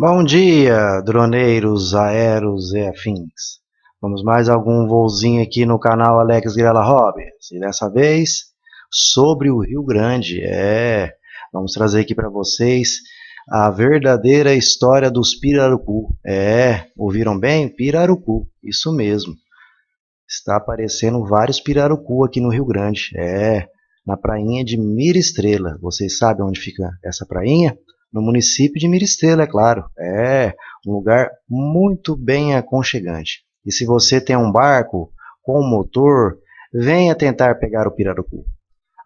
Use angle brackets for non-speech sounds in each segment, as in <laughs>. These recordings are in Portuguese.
Bom dia, droneiros, aeros e afins. Vamos mais algum voozinho aqui no canal Alex Grela Roberts. E dessa vez, sobre o Rio Grande. É, vamos trazer aqui para vocês a verdadeira história dos Pirarucu. É, ouviram bem? Pirarucu, isso mesmo. Está aparecendo vários Pirarucu aqui no Rio Grande. É, na prainha de Mira Estrela. Vocês sabem onde fica essa prainha? no município de Miristela, é claro. É um lugar muito bem aconchegante. E se você tem um barco com motor, venha tentar pegar o pirarucu.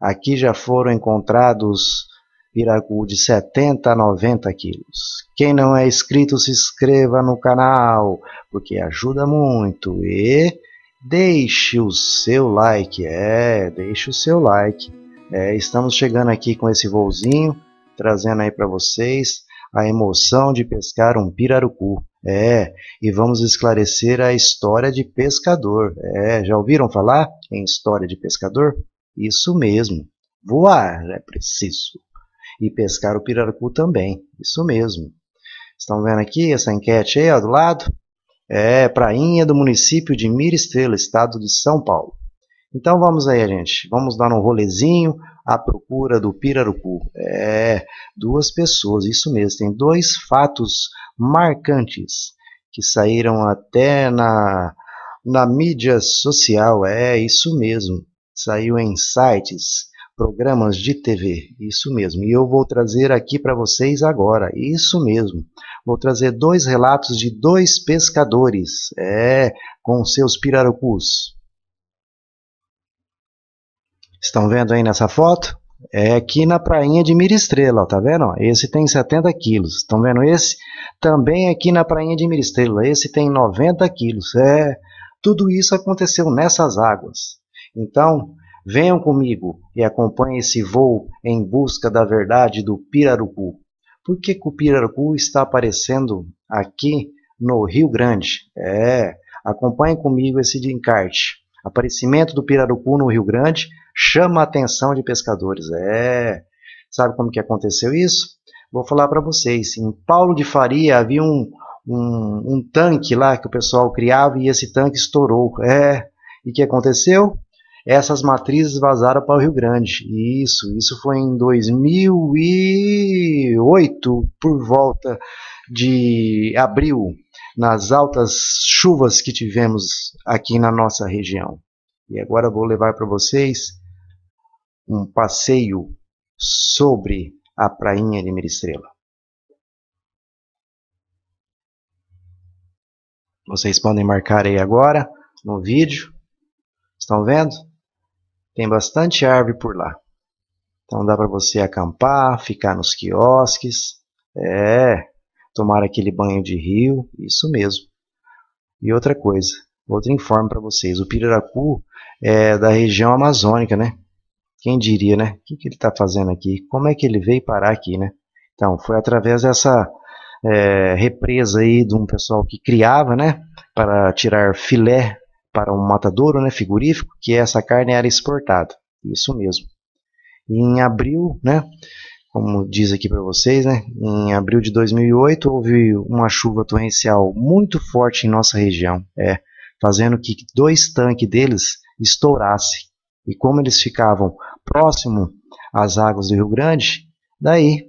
Aqui já foram encontrados pirarucu de 70 a 90 quilos. Quem não é inscrito, se inscreva no canal, porque ajuda muito. E deixe o seu like, é, deixe o seu like. É, estamos chegando aqui com esse voozinho trazendo aí para vocês a emoção de pescar um pirarucu. É, e vamos esclarecer a história de pescador. É, já ouviram falar em história de pescador? Isso mesmo. Voar é preciso. E pescar o pirarucu também. Isso mesmo. Estão vendo aqui essa enquete aí ó, do lado? É, prainha do município de Mira Estrela, estado de São Paulo. Então vamos aí, gente. Vamos dar um rolezinho à procura do pirarucu. É, duas pessoas, isso mesmo. Tem dois fatos marcantes que saíram até na, na mídia social. É, isso mesmo. Saiu em sites, programas de TV. Isso mesmo. E eu vou trazer aqui para vocês agora. Isso mesmo. Vou trazer dois relatos de dois pescadores. É, com seus pirarucus. Estão vendo aí nessa foto? É aqui na prainha de Miristrela, ó, tá vendo? esse tem 70 quilos. Estão vendo esse? Também aqui na prainha de Miristrela. Esse tem 90 quilos. É, tudo isso aconteceu nessas águas. Então, venham comigo e acompanhem esse voo em busca da verdade do Pirarucu. Por que, que o Pirarucu está aparecendo aqui no Rio Grande? É, acompanhem comigo esse encarte. Aparecimento do Pirarucu no Rio Grande – chama a atenção de pescadores. É, sabe como que aconteceu isso? Vou falar para vocês. Em Paulo de Faria havia um, um, um, tanque lá que o pessoal criava e esse tanque estourou. É, e o que aconteceu? Essas matrizes vazaram para o Rio Grande. Isso, isso foi em 2008, por volta de abril, nas altas chuvas que tivemos aqui na nossa região. E agora vou levar para vocês um passeio sobre a prainha de Miristrela. Vocês podem marcar aí agora no vídeo. Estão vendo? Tem bastante árvore por lá. Então dá para você acampar, ficar nos quiosques, é, tomar aquele banho de rio, isso mesmo. E outra coisa, outro informe para vocês, o pirarucu é da região amazônica, né? Quem diria, né? O que, que ele está fazendo aqui? Como é que ele veio parar aqui, né? Então, foi através dessa é, represa aí de um pessoal que criava, né? Para tirar filé para um matadouro, né? Figurífico, que essa carne era exportada. Isso mesmo. E em abril, né? Como diz aqui para vocês, né? Em abril de 2008 houve uma chuva torrencial muito forte em nossa região, é, fazendo que dois tanques deles estourassem e como eles ficavam próximo às águas do Rio Grande, daí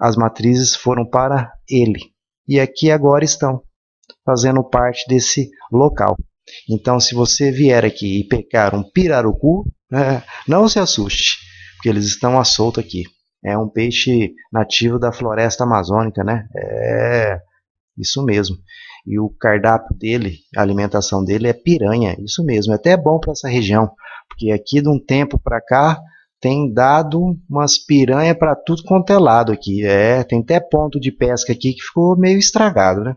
as matrizes foram para ele. E aqui agora estão fazendo parte desse local. Então, se você vier aqui e pecar um pirarucu, né, não se assuste, porque eles estão à solta aqui. É um peixe nativo da floresta amazônica, né? É isso mesmo. E o cardápio dele, a alimentação dele é piranha, isso mesmo. É até bom para essa região, porque aqui de um tempo para cá tem dado umas piranha para tudo quanto é lado aqui. É, tem até ponto de pesca aqui que ficou meio estragado, né?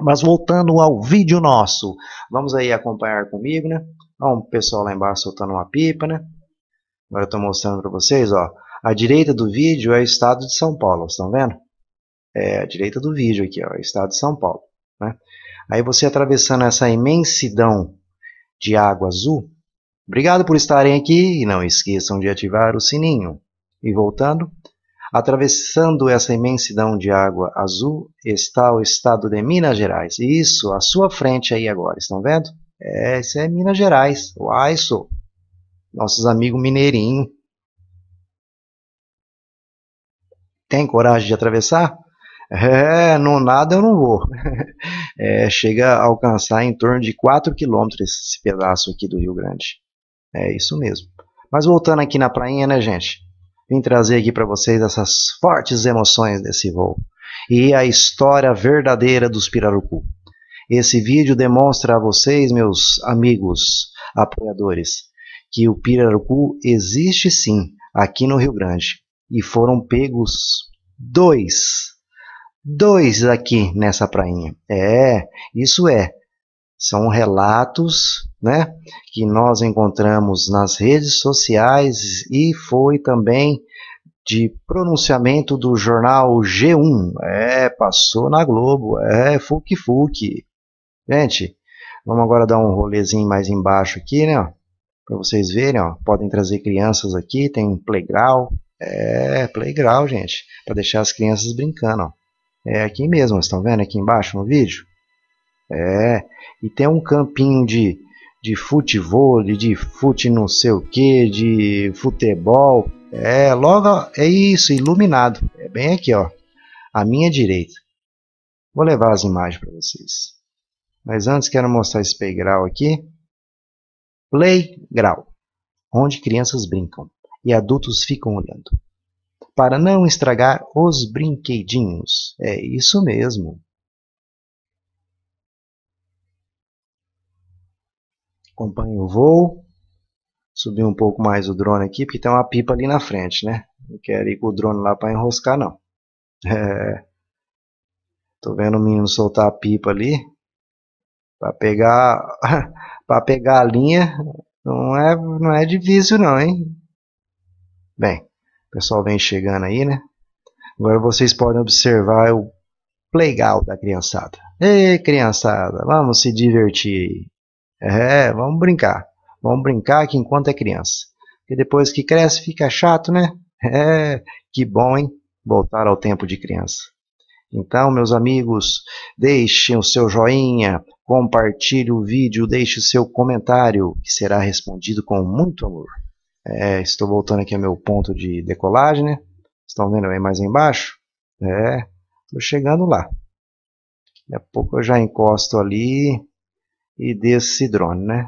Mas voltando ao vídeo nosso, vamos aí acompanhar comigo, né? Ó, um pessoal lá embaixo soltando uma pipa, né? Agora eu tô mostrando para vocês, ó. A direita do vídeo é o estado de São Paulo, estão vendo? É a direita do vídeo aqui, ó, é o estado de São Paulo, né? Aí você atravessando essa imensidão de água azul, Obrigado por estarem aqui e não esqueçam de ativar o sininho. E voltando, atravessando essa imensidão de água azul está o estado de Minas Gerais. Isso, à sua frente aí agora, estão vendo? É, isso é Minas Gerais, o AISO, nossos amigos mineirinho. Tem coragem de atravessar? É, no nada eu não vou. <laughs> É, chega a alcançar em torno de 4 quilômetros esse pedaço aqui do Rio Grande. É isso mesmo. Mas voltando aqui na prainha, né, gente? Vim trazer aqui para vocês essas fortes emoções desse voo e a história verdadeira dos pirarucu. Esse vídeo demonstra a vocês, meus amigos apoiadores, que o pirarucu existe sim aqui no Rio Grande e foram pegos dois. Dois aqui nessa prainha. É, isso é. São relatos né, que nós encontramos nas redes sociais e foi também de pronunciamento do jornal G1. É, passou na Globo, é, fuque fuque. Gente, vamos agora dar um rolezinho mais embaixo aqui, né? Para vocês verem, ó, podem trazer crianças aqui, tem playground. É, playground, gente, para deixar as crianças brincando, ó. É aqui mesmo, estão vendo aqui embaixo no vídeo? É, e tem um campinho de, de futebol, de fute não sei o que, de futebol. É, logo, é isso, iluminado. É bem aqui, ó, à minha direita. Vou levar as imagens para vocês. Mas antes quero mostrar esse playground aqui. Playground, onde crianças brincam e adultos ficam olhando. Para não estragar os brinquedinhos. É isso mesmo. acompanha o voo. Subir um pouco mais o drone aqui, porque tem uma pipa ali na frente, né? Não quero ir com o drone lá para enroscar, não. <laughs> É. Tô vendo o menino soltar a pipa ali. Para pegar, <laughs> para pegar a linha, não é, não é difícil não, hein? Bem, o pessoal vem chegando aí, né? Agora vocês podem observar o legal da criançada. Ei, criançada, vamos se divertir. É, vamos brincar. Vamos brincar que enquanto é criança. E depois que cresce fica chato, né? <laughs> É, que bom, hein? Voltar ao tempo de criança. Então, meus amigos, deixem o seu joinha, compartilhe o vídeo, deixe o seu comentário, que será respondido com muito amor. É, estou voltando aqui ao meu ponto de decolagem, né? Estão vendo aí mais embaixo? É, estou chegando lá. Daqui a pouco eu já encosto ali, e desse drone, né?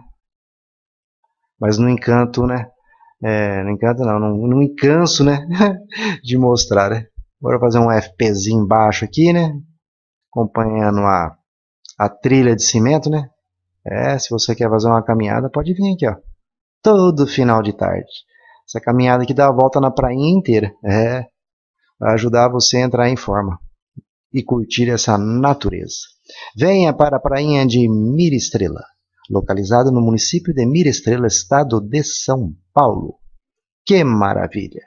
Mas no encanto, né? É, no encanto não, Não, me canso, né? <laughs> de mostrar, né? Bora fazer um FPzinho embaixo aqui, né? Acompanhando a, a trilha de cimento, né? É, se você quer fazer uma caminhada, pode vir aqui, ó. Todo final de tarde. Essa caminhada aqui dá a volta na praia inteira. É. Vai ajudar você a entrar em forma e curtir essa natureza. Venha para a prainha de Mirestrela, localizada no município de Mirestrela, estado de São Paulo. Que maravilha!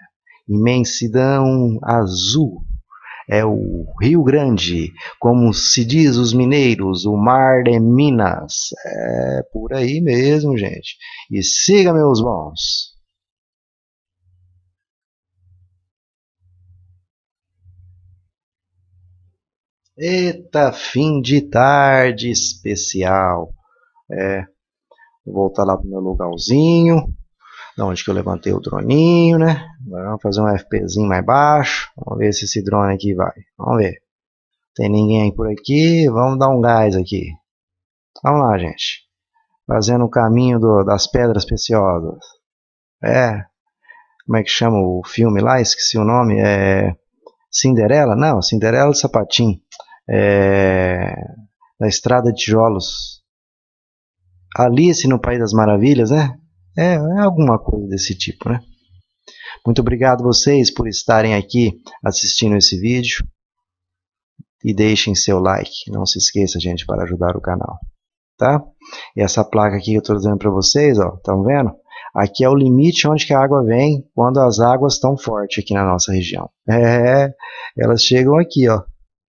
Imensidão azul. É o Rio Grande, como se diz os mineiros, o mar de Minas. É por aí mesmo, gente. E siga, meus bons. Eita, fim de tarde especial. É, vou voltar lá pro meu lugarzinho, da onde que eu levantei o droninho, né? Agora vamos fazer um FPzinho mais baixo. Vamos ver se esse drone aqui vai. Vamos ver. Tem ninguém por aqui. Vamos dar um gás aqui. Vamos lá, gente. Fazendo o caminho do, das pedras preciosas. É. Como é que chama o filme lá? Esqueci o nome. É. Cinderela? Não, Cinderela de Sapatim é, da Estrada de Tijolos. Alice assim, no País das Maravilhas, né? É, é alguma coisa desse tipo, né? Muito obrigado vocês por estarem aqui assistindo esse vídeo. E deixem seu like. Não se esqueça, gente, para ajudar o canal. Tá? E essa placa aqui que eu estou dizendo para vocês, ó, estão vendo? Aqui é o limite onde que a água vem quando as águas estão fortes aqui na nossa região. É, elas chegam aqui, ó.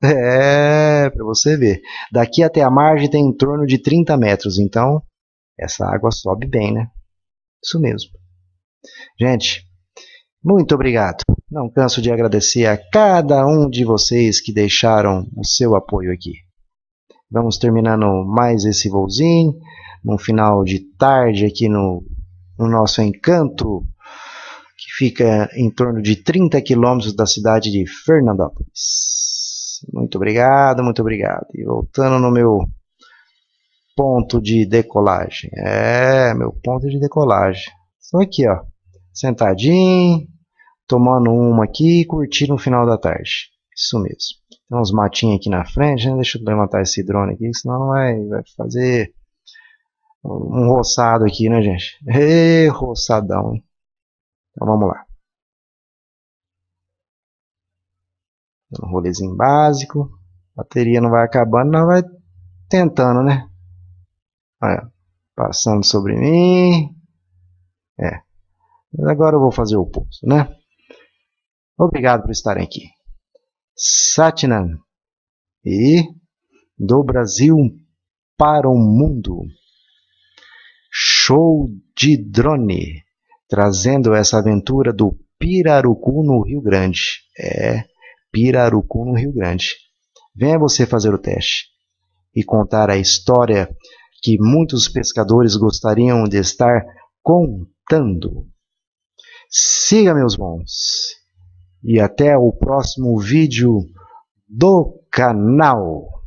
É, para você ver. Daqui até a margem tem em torno de 30 metros, então essa água sobe bem, né? Isso mesmo. Gente, muito obrigado. Não canso de agradecer a cada um de vocês que deixaram o seu apoio aqui. Vamos terminando mais esse voozinho, num final de tarde aqui no, no nosso encanto, que fica em torno de 30 quilômetros da cidade de Fernandópolis. Muito obrigado, muito obrigado. E voltando no meu ponto de decolagem. É, meu ponto de decolagem. Estou aqui, ó, sentadinho, tomando uma aqui e curtindo o final da tarde. Isso mesmo. Tem uns matinhos aqui na frente, né? Deixa eu levantar esse drone aqui, senão não vai, vai fazer um roçado aqui, né, gente? Ê, roçadão. Então vamos lá. um rolezinho básico. Bateria não vai acabando, não vai tentando, né? Olha, passando sobre mim. É. Mas agora eu vou fazer o pulso, né? Obrigado por estarem aqui. Satnam e do Brasil para o mundo. Show de drone, trazendo essa aventura do Pirarucu no Rio Grande. É, Pirarucu, no Rio Grande. Venha você fazer o teste e contar a história que muitos pescadores gostariam de estar contando. Siga, meus bons, e até o próximo vídeo do canal.